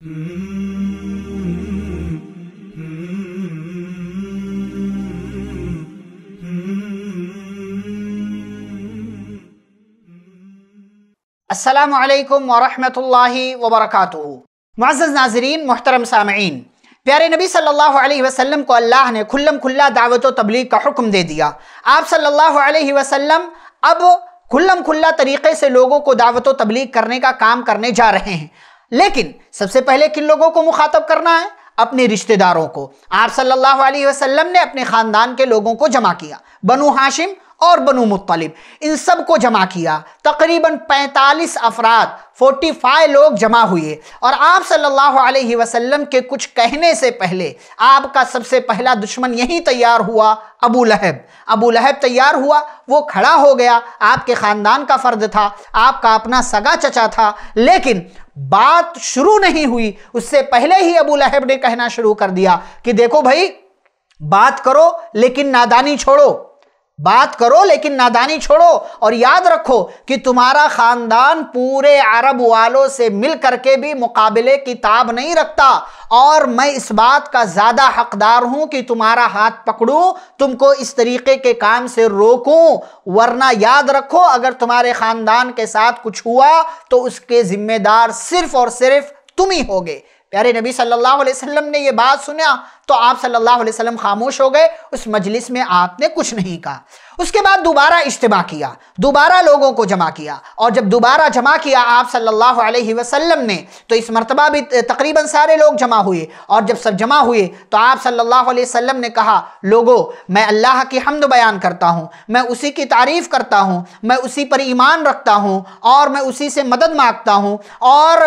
नाजरीन मोहतरम सामीन प्यारे नबी सल्लल्लाहु अलैहि वसल्लम को अल्लाह ने खुल्लम खुल्ला दावत तबलीग का हुक्म दे दिया आप सल्लल्लाहु अलैहि वसल्लम अब खुल्लम खुल्ला तरीके से लोगों को दावत तबलीग करने का काम करने जा रहे हैं लेकिन सबसे पहले किन लोगों को मुखातब करना है अपने रिश्तेदारों को आप सल्लल्लाहु अलैहि वसल्लम ने अपने ख़ानदान के लोगों को जमा किया बनु हाशिम और बनु मुतलिब इन सब को जमा किया तकरीबन 45 अफराद 45 लोग जमा हुए और आप सल्लल्लाहु अलैहि वसल्लम के कुछ कहने से पहले आपका सबसे पहला दुश्मन यही तैयार हुआ अबू लहब अबू लहब तैयार हुआ वो खड़ा हो गया आपके ख़ानदान का फ़र्द था आपका अपना सगा चचा था लेकिन बात शुरू नहीं हुई उससे पहले ही अबू लहब ने कहना शुरू कर दिया कि देखो भाई बात करो लेकिन नादानी छोड़ो बात करो लेकिन नादानी छोड़ो और याद रखो कि तुम्हारा खानदान पूरे अरब वालों से मिल करके भी मुकाबले ताब नहीं रखता और मैं इस बात का ज़्यादा हकदार हूं कि तुम्हारा हाथ पकड़ूं तुमको इस तरीके के काम से रोकूं वरना याद रखो अगर तुम्हारे खानदान के साथ कुछ हुआ तो उसके ज़िम्मेदार सिर्फ और सिर्फ तुम ही होगे प्यारे नबी सल्लल्लाहु अलैहि वसल्लम ने यह बात सुना तो आप सल्लल्लाहु अलैहि वसल्लम खामोश हो गए उस मजलिस में आपने कुछ नहीं कहा उसके बाद दोबारा इज्तबा किया दोबारा लोगों को जमा किया और जब दोबारा जमा किया आप सल्लल्लाहु अलैहि वसल्लम ने तो इस मरतबा भी तकरीबन सारे लोग जमा हुए और जब सब जमा हुए तो आप सल्लल्लाहु अलैहि वसल्लम ने कहा लोगों मैं अल्लाह की हमद बयान करता हूँ मैं उसी की तारीफ़ करता हूँ मैं उसी पर ईमान रखता हूँ और मैं उसी से मदद मांगता हूँ और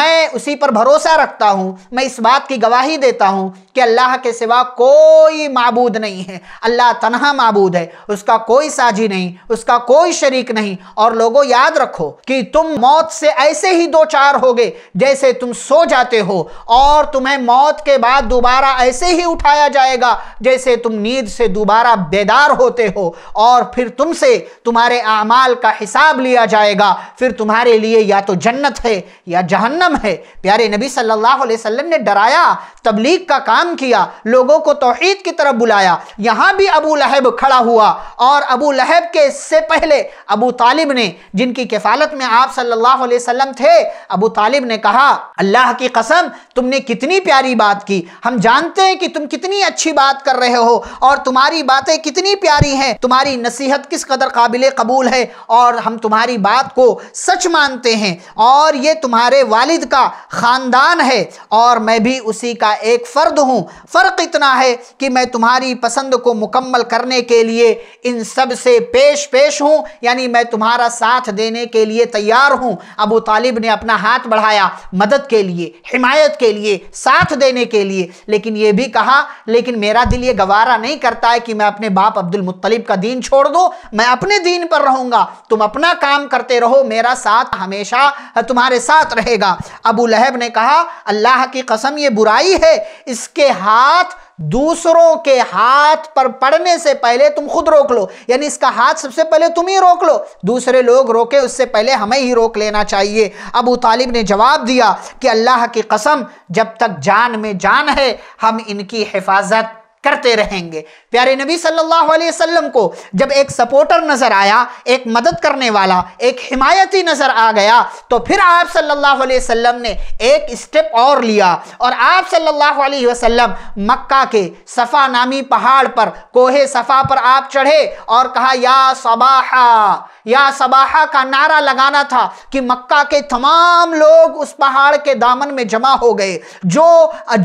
मैं उसी पर भरोसा रखता हूँ मैं इस बात की गवाही देता हूँ कि अल्लाह अल्लाह के सिवा कोई मबूद नहीं है अल्लाह तनहा मबूद है उसका कोई साझी नहीं उसका कोई शरीक नहीं और लोगों याद रखो कि तुम मौत से ऐसे ही दो चार गए जैसे तुम सो जाते हो और तुम्हें मौत के बाद दोबारा ऐसे ही उठाया जाएगा जैसे तुम नींद से दोबारा बेदार होते हो और फिर तुमसे तुम्हारे अमाल का हिसाब लिया जाएगा फिर तुम्हारे लिए या तो जन्नत है या जहन्नम है प्यारे नबी सल्लल्लाहु अलैहि वसल्लम ने डराया तबलीग का काम किया दिया लोगों को तोहहीद की तरफ बुलाया यहां भी अबू लहब खड़ा हुआ और अबू लहब के इससे पहले अबू तालिब ने जिनकी किफालत में आप सल्लल्लाहु अलैहि वसल्लम थे अबू तालिब ने कहा अल्लाह की कसम तुमने कितनी प्यारी बात की हम जानते हैं कि तुम कितनी अच्छी बात कर रहे हो और तुम्हारी बातें कितनी प्यारी हैं तुम्हारी नसीहत किस कदर काबिल कबूल है और हम तुम्हारी बात को सच मानते हैं और ये तुम्हारे वालिद का ख़ानदान है और मैं भी उसी का एक फ़र्द हूँ फ़र्क इतना है कि मैं तुम्हारी पसंद को मुकम्मल करने के लिए इन सब से पेश पेश हूँ यानी मैं तुम्हारा साथ देने के लिए तैयार हूँ अबू तालिब ने अपना हाथ बढ़ाया मदद के लिए हिमायत के लिए साथ देने के लिए लेकिन ये भी कहा लेकिन मेरा दिल ये गवारा नहीं करता है कि मैं अपने बाप अब्दुल मुतलिब का दीन छोड़ दो मैं अपने दीन पर रहूँगा तुम अपना काम करते रहो मेरा साथ हमेशा तुम्हारे साथ रहेगा अबू लहब ने कहा अल्लाह की कसम ये बुराई है इसके हाथ हाथ दूसरों के हाथ पर पड़ने से पहले तुम खुद रोक लो यानी इसका हाथ सबसे पहले तुम ही रोक लो दूसरे लोग रोके उससे पहले हमें ही रोक लेना चाहिए अबू तालिब ने जवाब दिया कि अल्लाह की कसम जब तक जान में जान है हम इनकी हिफाजत करते रहेंगे प्यारे नबी सल्लल्लाहु अलैहि वसल्लम को जब एक सपोर्टर नज़र आया एक मदद करने वाला एक हिमायती नज़र आ गया तो फिर आप सल्लल्लाहु अलैहि वसल्लम ने एक स्टेप और लिया और आप सल्लल्लाहु अलैहि वसल्लम मक्का के सफ़ा नामी पहाड़ पर कोहे सफ़ा पर आप चढ़े और कहा या सबाहा या सबाहा का नारा लगाना था कि मक्का के तमाम लोग उस पहाड़ के दामन में जमा हो गए जो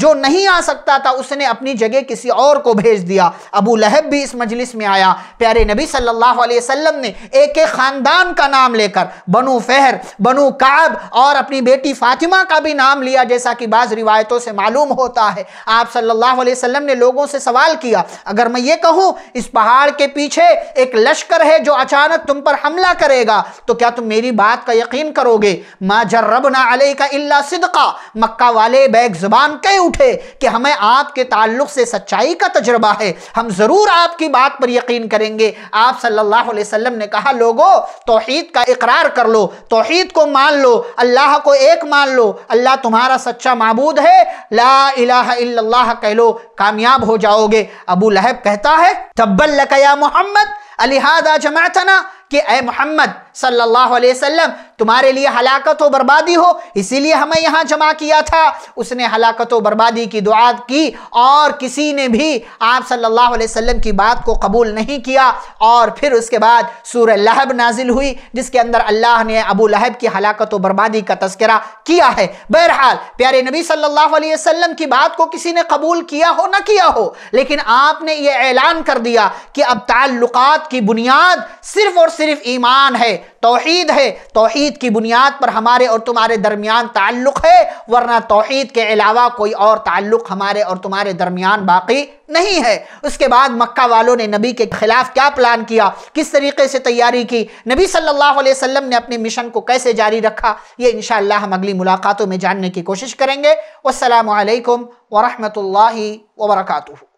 जो नहीं आ सकता था उसने अपनी जगह किसी और और को भेज दिया अबू लहब भी इस मजलिस में आया प्यारे नबी सल्लल्लाहु अलैहि वसल्लम ने एक एक ख़ानदान का नाम लेकर बनु फहर बनु काब और अपनी बेटी फातिमा का भी नाम लिया जैसा कि बाज़ रिवायतों से मालूम होता है आप सल्लल्लाहु अलैहि वसल्लम ने लोगों से सवाल किया अगर मैं ये कहूँ इस पहाड़ के पीछे एक लश्कर है जो अचानक तुम पर हमला करेगा तो क्या तुम मेरी बात का यकीन करोगे माँ जर्रब ना अले का इल्ला सिदका मक्का वाले बैग जुबान कह उठे कि हमें आपके ताल्लुक से सच्चाई का तजर्बा है हम ज़रूर आपकी बात पर यकीन करेंगे आप सल्लल्लाहु अलैहि वसल्लम ने कहा लोगों तोहहीद का इकरार कर लो तोहहीद को मान लो अल्लाह को एक मान लो अल्लाह तुम्हारा सच्चा मबूद है ला इलाह कह लो कामयाब हो जाओगे अबू लहब कहता है तब्बल लकया मोहम्मद अलिहादा जमातना कि ए मोहम्मद सल्लल्लाहु अलैहि वसल्लम तुम्हारे लिए हलाकत व बर्बादी हो इसीलिए हमें यहाँ जमा किया था उसने हलाकत व बर्बादी की दुआ की और किसी ने भी आप सल्लल्लाहु अलैहि वसल्लम की बात को कबूल नहीं किया और फिर उसके बाद सूर लहब नाजिल हुई जिसके अंदर अल्लाह ने अबू लहब की हलाकत व बर्बादी का तस्करा किया है बहरहाल प्यारे नबी सल्लल्लाहु अलैहि वसल्लम की बात को किसी ने कबूल किया हो ना किया हो लेकिन आपने ये ऐलान कर दिया कि अब ताल्लुकात की बुनियाद सिर्फ और सिर्फ ईमान है तोहद है तोहद की बुनियाद पर हमारे और तुम्हारे दरमियान ताल्लुक़ है वरना तोहद के अलावा कोई और ताल्लुक़ हमारे और तुम्हारे दरमियान बाकी नहीं है उसके बाद मक्का वालों ने नबी के ख़िलाफ़ क्या प्लान किया किस तरीके से तैयारी की नबी सल्लल्लाहु अलैहि वसल्लम ने अपने मिशन को कैसे जारी रखा ये इन हम अगली मुलाकातों में जानने की कोशिश करेंगे वालकम वरहमल वर्का